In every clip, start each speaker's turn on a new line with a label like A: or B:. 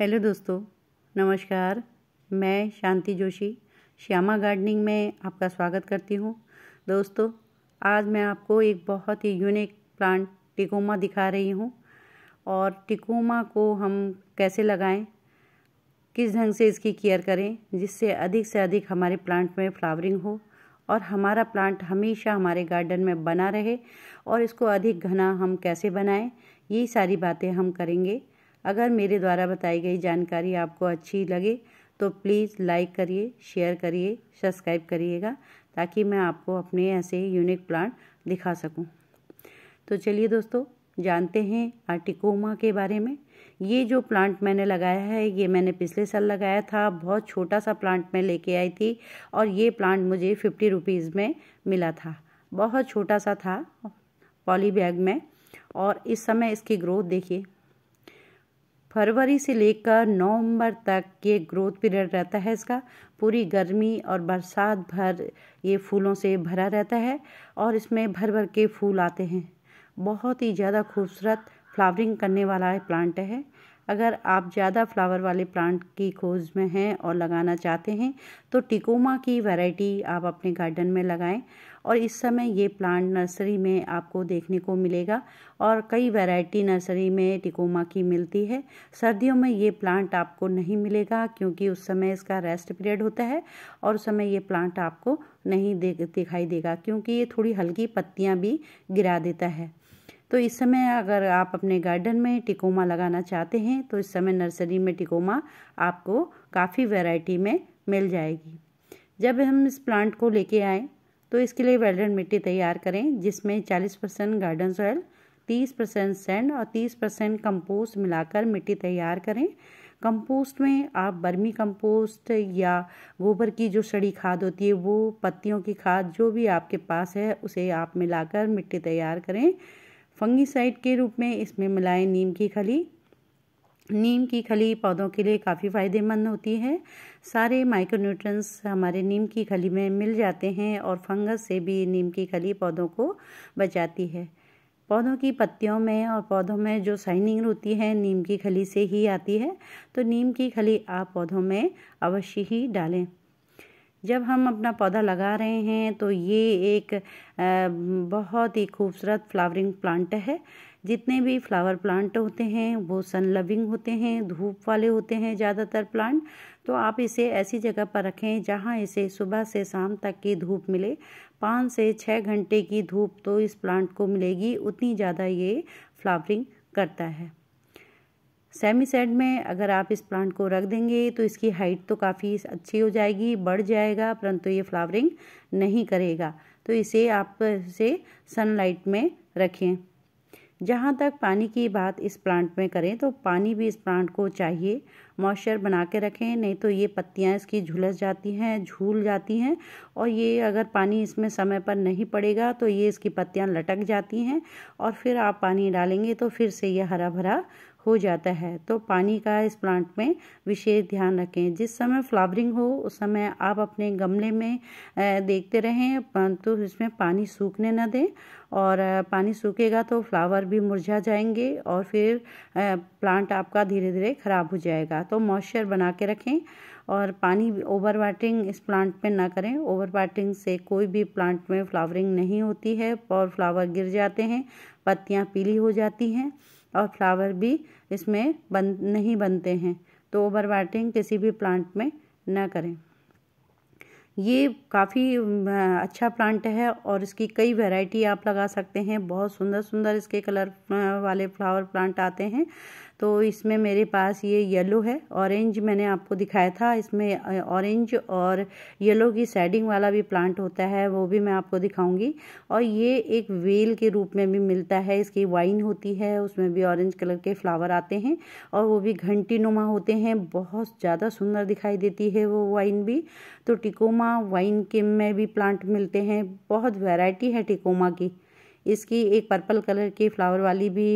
A: Hello दोस्तों नमस्कार मैं शांति जोशी श्यामा गार्डनिंग में आपका स्वागत करती हूँ दोस्तों आज मैं आपको एक बहुत ही यूनिक प्लांट टिकोमा दिखा रही हूँ और टिकोमा को हम कैसे लगाएं किस ढंग से इसकी केयर करें जिससे अधिक से अधिक हमारे प्लांट में फ्लावरिंग हो और हमारा प्लांट हमेशा हमारे गार्डन में बना रहे और इसको अधिक घना हम कैसे बनाएं ये सारी बातें हम करेंगे अगर मेरे द्वारा बताई गई जानकारी आपको अच्छी लगे तो प्लीज़ लाइक करिए शेयर करिए सब्सक्राइब करिएगा ताकि मैं आपको अपने ऐसे यूनिक प्लांट दिखा सकूं। तो चलिए दोस्तों जानते हैं आर्टिकोमा के बारे में ये जो प्लांट मैंने लगाया है ये मैंने पिछले साल लगाया था बहुत छोटा सा प्लांट मैं लेके आई थी और ये प्लांट मुझे फिफ्टी रुपीज़ में मिला था बहुत छोटा सा था पॉली बैग में और इस समय इसकी ग्रोथ देखिए फरवरी से लेकर नवंबर तक ये ग्रोथ पीरियड रहता है इसका पूरी गर्मी और बरसात भर ये फूलों से भरा रहता है और इसमें भर भर के फूल आते हैं बहुत ही ज़्यादा खूबसूरत फ्लावरिंग करने वाला प्लांट है अगर आप ज़्यादा फ्लावर वाले प्लांट की खोज में हैं और लगाना चाहते हैं तो टिकोमा की वैरायटी आप अपने गार्डन में लगाएं और इस समय ये प्लांट नर्सरी में आपको देखने को मिलेगा और कई वैरायटी नर्सरी में टिकोमा की मिलती है सर्दियों में ये प्लांट आपको नहीं मिलेगा क्योंकि उस समय इसका रेस्ट पीरियड होता है और उस समय ये प्लांट आपको नहीं दिखाई देगा क्योंकि ये थोड़ी हल्की पत्तियाँ भी गिरा देता है तो इस समय अगर आप अपने गार्डन में टिकोमा लगाना चाहते हैं तो इस समय नर्सरी में टिकोमा आपको काफ़ी वैरायटी में मिल जाएगी जब हम इस प्लांट को लेके आए तो इसके लिए वेल्डन मिट्टी तैयार करें जिसमें 40 percent garden soil 30 percent sand और 30 परसेंट कम्पोस्ट मिलाकर मिट्टी तैयार करें कंपोस्ट में आप बर्मी कंपोस्ट या गोबर की जो सड़ी खाद होती है वो पत्तियों की खाद जो भी आपके पास है उसे आप मिलाकर मिट्टी तैयार करें फंगीसाइड के रूप में इसमें मिलाएं नीम की खली नीम की खली पौधों के लिए काफ़ी फ़ायदेमंद होती है सारे माइक्रोन्यूट्रंस हमारे नीम की खली में मिल जाते हैं और फंगस से भी नीम की खली पौधों को बचाती है पौधों की पत्तियों में और पौधों में जो साइनिंग होती है नीम की खली से ही आती है तो नीम की खली आप पौधों में अवश्य ही डालें जब हम अपना पौधा लगा रहे हैं तो ये एक बहुत ही खूबसूरत फ्लावरिंग प्लांट है जितने भी फ्लावर प्लांट होते हैं वो सन लविंग होते हैं धूप वाले होते हैं ज़्यादातर प्लांट तो आप इसे ऐसी जगह पर रखें जहाँ इसे सुबह से शाम तक की धूप मिले पाँच से छः घंटे की धूप तो इस प्लांट को मिलेगी उतनी ज़्यादा ये फ्लावरिंग करता है सेमी सेड में अगर आप इस प्लांट को रख देंगे तो इसकी हाइट तो काफ़ी अच्छी हो जाएगी बढ़ जाएगा परंतु ये फ्लावरिंग नहीं करेगा तो इसे आप इसे सनलाइट में रखें जहाँ तक पानी की बात इस प्लांट में करें तो पानी भी इस प्लांट को चाहिए मॉइस्चर बना के रखें नहीं तो ये पत्तियाँ इसकी झुलस जाती हैं झूल जाती हैं और ये अगर पानी इसमें समय पर नहीं पड़ेगा तो ये इसकी पत्तियाँ लटक जाती हैं और फिर आप पानी डालेंगे तो फिर से ये हरा भरा हो जाता है तो पानी का इस प्लांट में विशेष ध्यान रखें जिस समय फ्लावरिंग हो उस समय आप अपने गमले में देखते रहें परंतु तो इसमें पानी सूखने न दें और पानी सूखेगा तो फ्लावर भी मुरझा जाएंगे और फिर प्लांट आपका धीरे धीरे ख़राब हो जाएगा तो मॉइस्चर बना के रखें और पानी ओवर वाटरिंग इस प्लांट में ना करें ओवर वाटरिंग से कोई भी प्लांट में फ्लावरिंग नहीं होती है और फ्लावर गिर जाते हैं पत्तियाँ पीली हो जाती हैं और फ्लावर भी इसमें बन नहीं बनते हैं तो ओवर वाटरिंग किसी भी प्लांट में ना करें ये काफ़ी अच्छा प्लांट है और इसकी कई वैरायटी आप लगा सकते हैं बहुत सुंदर सुंदर इसके कलर वाले फ्लावर प्लांट आते हैं तो इसमें मेरे पास ये येलो है ऑरेंज मैंने आपको दिखाया था इसमें ऑरेंज और येलो की सेडिंग वाला भी प्लांट होता है वो भी मैं आपको दिखाऊंगी और ये एक वेल के रूप में भी मिलता है इसकी वाइन होती है उसमें भी ऑरेंज कलर के फ्लावर आते हैं और वो भी घंटी नुमा होते हैं बहुत ज़्यादा सुंदर दिखाई देती है वो वाइन भी तो टिकोमा वाइन के में भी प्लांट मिलते हैं बहुत वैरायटी है टिकोमा की इसकी एक पर्पल कलर की फ्लावर वाली भी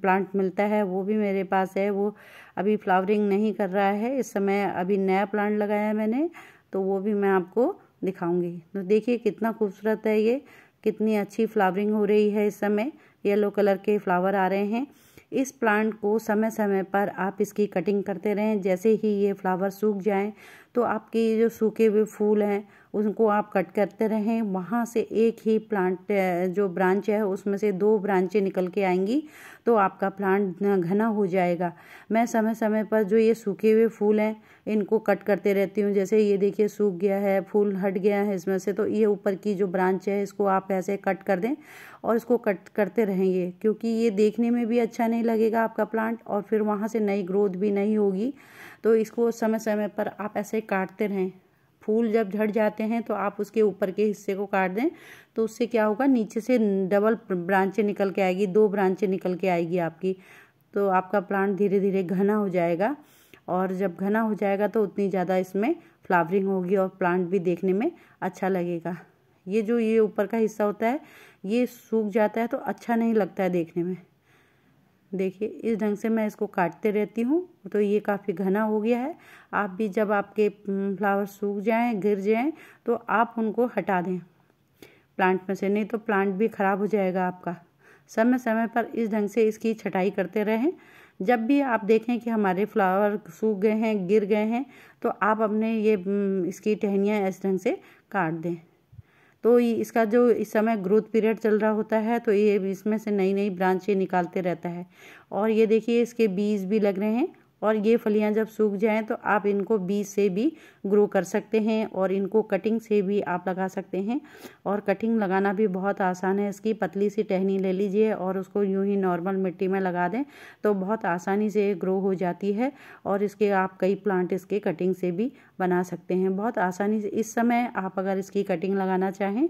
A: प्लांट मिलता है वो भी मेरे पास है वो अभी फ्लावरिंग नहीं कर रहा है इस समय अभी नया प्लांट लगाया है मैंने तो वो भी मैं आपको दिखाऊंगी तो देखिए कितना खूबसूरत है ये कितनी अच्छी फ्लावरिंग हो रही है इस समय येलो कलर के फ्लावर आ रहे हैं इस प्लांट को समय समय पर आप इसकी कटिंग करते रहें जैसे ही ये फ्लावर सूख जाएं तो आपके ये जो सूखे हुए फूल हैं उनको आप कट करते रहें वहाँ से एक ही प्लांट जो ब्रांच है उसमें से दो ब्रांचें निकल के आएंगी तो आपका प्लांट घना हो जाएगा मैं समय समय पर जो ये सूखे हुए फूल हैं इनको कट करते रहती हूँ जैसे ये देखिए सूख गया है फूल हट गया है इसमें से तो ये ऊपर की जो ब्रांच है इसको आप ऐसे कट कर दें और इसको कट करते रहेंगे क्योंकि ये देखने में भी अच्छा नहीं लगेगा आपका प्लांट और फिर वहाँ से नई ग्रोथ भी नहीं होगी तो इसको समय समय पर आप ऐसे काटते रहें फूल जब झड़ जाते हैं तो आप उसके ऊपर के हिस्से को काट दें तो उससे क्या होगा नीचे से डबल ब्रांचें निकल के आएगी दो ब्रांचें निकल के आएगी आपकी तो आपका प्लांट धीरे धीरे घना हो जाएगा और जब घना हो जाएगा तो उतनी ज़्यादा इसमें फ्लावरिंग होगी और प्लांट भी देखने में अच्छा लगेगा ये जो ये ऊपर का हिस्सा होता है ये सूख जाता है तो अच्छा नहीं लगता है देखने में देखिए इस ढंग से मैं इसको काटते रहती हूँ तो ये काफ़ी घना हो गया है आप भी जब आपके फ्लावर सूख जाएँ गिर जाएँ तो आप उनको हटा दें प्लांट में से नहीं तो प्लांट भी ख़राब हो जाएगा आपका समय समय पर इस ढंग से इसकी छटाई करते रहें जब भी आप देखें कि हमारे फ्लावर सूख गए हैं गिर गए हैं तो आप अपने ये इसकी टहनियाँ इस ढंग से काट दें तो इसका जो इस समय ग्रोथ पीरियड चल रहा होता है तो ये इसमें से नई नई ब्रांचें निकालते रहता है और ये देखिए इसके बीज भी लग रहे हैं और ये फलियां जब सूख जाएं तो आप इनको बीज से भी ग्रो कर सकते हैं और इनको कटिंग से भी आप लगा सकते हैं और कटिंग लगाना भी बहुत आसान है इसकी पतली सी टहनी ले लीजिए और उसको यूँ ही नॉर्मल मिट्टी में लगा दें तो बहुत आसानी से ग्रो हो जाती है और इसके आप कई प्लांट इसके कटिंग से भी बना सकते हैं बहुत आसानी से इस समय आप अगर इसकी कटिंग लगाना चाहें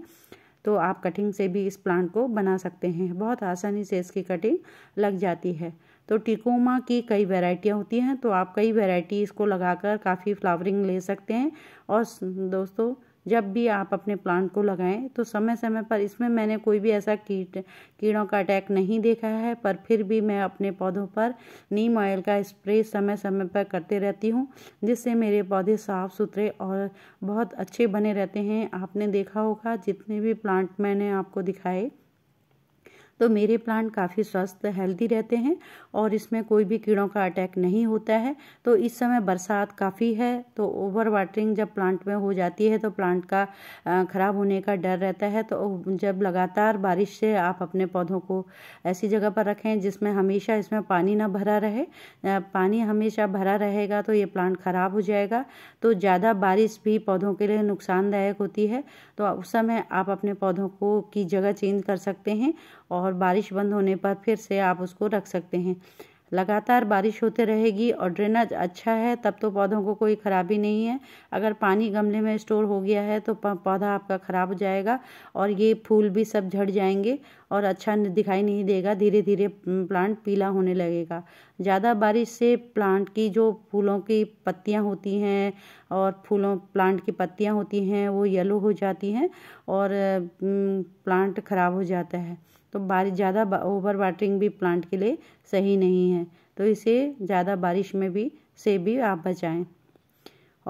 A: तो आप कटिंग से भी इस प्लांट को बना सकते हैं बहुत आसानी से इसकी कटिंग लग जाती है तो टिकोमा की कई वेराइटियाँ होती हैं तो आप कई वेराइटी इसको लगाकर काफ़ी फ्लावरिंग ले सकते हैं और दोस्तों जब भी आप अपने प्लांट को लगाएं तो समय समय पर इसमें मैंने कोई भी ऐसा कीट कीड़ों का अटैक नहीं देखा है पर फिर भी मैं अपने पौधों पर नीम ऑयल का स्प्रे समय समय पर करते रहती हूँ जिससे मेरे पौधे साफ़ सुथरे और बहुत अच्छे बने रहते हैं आपने देखा होगा जितने भी प्लांट मैंने आपको दिखाए तो मेरे प्लांट काफ़ी स्वस्थ हेल्दी रहते हैं और इसमें कोई भी कीड़ों का अटैक नहीं होता है तो इस समय बरसात काफ़ी है तो ओवर वाटरिंग जब प्लांट में हो जाती है तो प्लांट का ख़राब होने का डर रहता है तो जब लगातार बारिश से आप अपने पौधों को ऐसी जगह पर रखें जिसमें हमेशा इसमें पानी ना भरा रहे पानी हमेशा भरा रहेगा तो ये प्लांट ख़राब हो जाएगा तो ज़्यादा बारिश भी पौधों के लिए नुकसानदायक होती है तो उस समय आप अपने पौधों को की जगह चेंज कर सकते हैं और और बारिश बंद होने पर फिर से आप उसको रख सकते हैं लगातार बारिश होते रहेगी और ड्रेनेज अच्छा है तब तो पौधों को कोई ख़राबी नहीं है अगर पानी गमले में स्टोर हो गया है तो पौधा आपका ख़राब हो जाएगा और ये फूल भी सब झड़ जाएंगे और अच्छा दिखाई नहीं देगा धीरे धीरे प्लांट पीला होने लगेगा ज़्यादा बारिश से प्लांट की जो फूलों की पत्तियाँ होती हैं और फूलों प्लांट की पत्तियाँ होती हैं वो येलो हो जाती हैं और प्लांट ख़राब हो जाता है तो बारिश ज़्यादा ओवर वाटरिंग भी प्लांट के लिए सही नहीं है तो इसे ज़्यादा बारिश में भी से भी आप बचाएं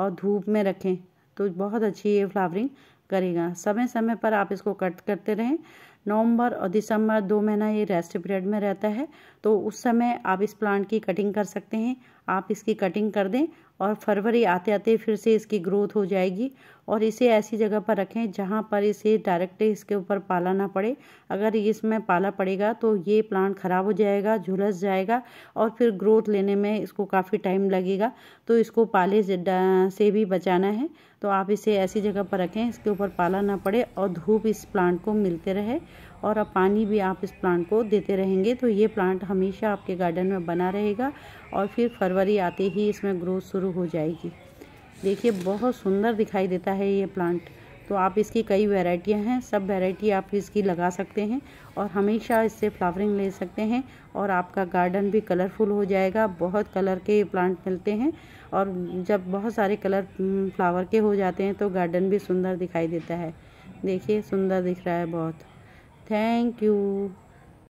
A: और धूप में रखें तो बहुत अच्छी ये फ्लावरिंग करेगा समय समय पर आप इसको कट करते रहें नवंबर और दिसंबर दो महीना ये रेस्ट पीरियड में रहता है तो उस समय आप इस प्लांट की कटिंग कर सकते हैं आप इसकी कटिंग कर दें और फरवरी आते आते फिर से इसकी ग्रोथ हो जाएगी और इसे ऐसी जगह पर रखें जहाँ पर इसे डायरेक्ट इसके ऊपर पाला ना पड़े अगर इसमें पाला पड़ेगा तो ये प्लांट ख़राब हो जाएगा झुलस जाएगा और फिर ग्रोथ लेने में इसको काफ़ी टाइम लगेगा तो इसको पाले से भी बचाना है तो आप इसे ऐसी जगह पर रखें इसके ऊपर पाला ना पड़े और धूप इस प्लांट को मिलते रहे और अब पानी भी आप इस प्लांट को देते रहेंगे तो ये प्लांट हमेशा आपके गार्डन में बना रहेगा और फिर फरवरी आते ही इसमें ग्रोथ शुरू हो जाएगी देखिए बहुत सुंदर दिखाई देता है ये प्लांट तो आप इसकी कई वेराइटियाँ हैं सब वेराइटी आप इसकी लगा सकते हैं और हमेशा इससे फ्लावरिंग ले सकते हैं और आपका गार्डन भी कलरफुल हो जाएगा बहुत कलर के प्लांट मिलते हैं और जब बहुत सारे कलर हम्म, फ्लावर के हो जाते हैं तो गार्डन भी सुंदर दिखाई देता है देखिए सुंदर दिख रहा है बहुत थैंक यू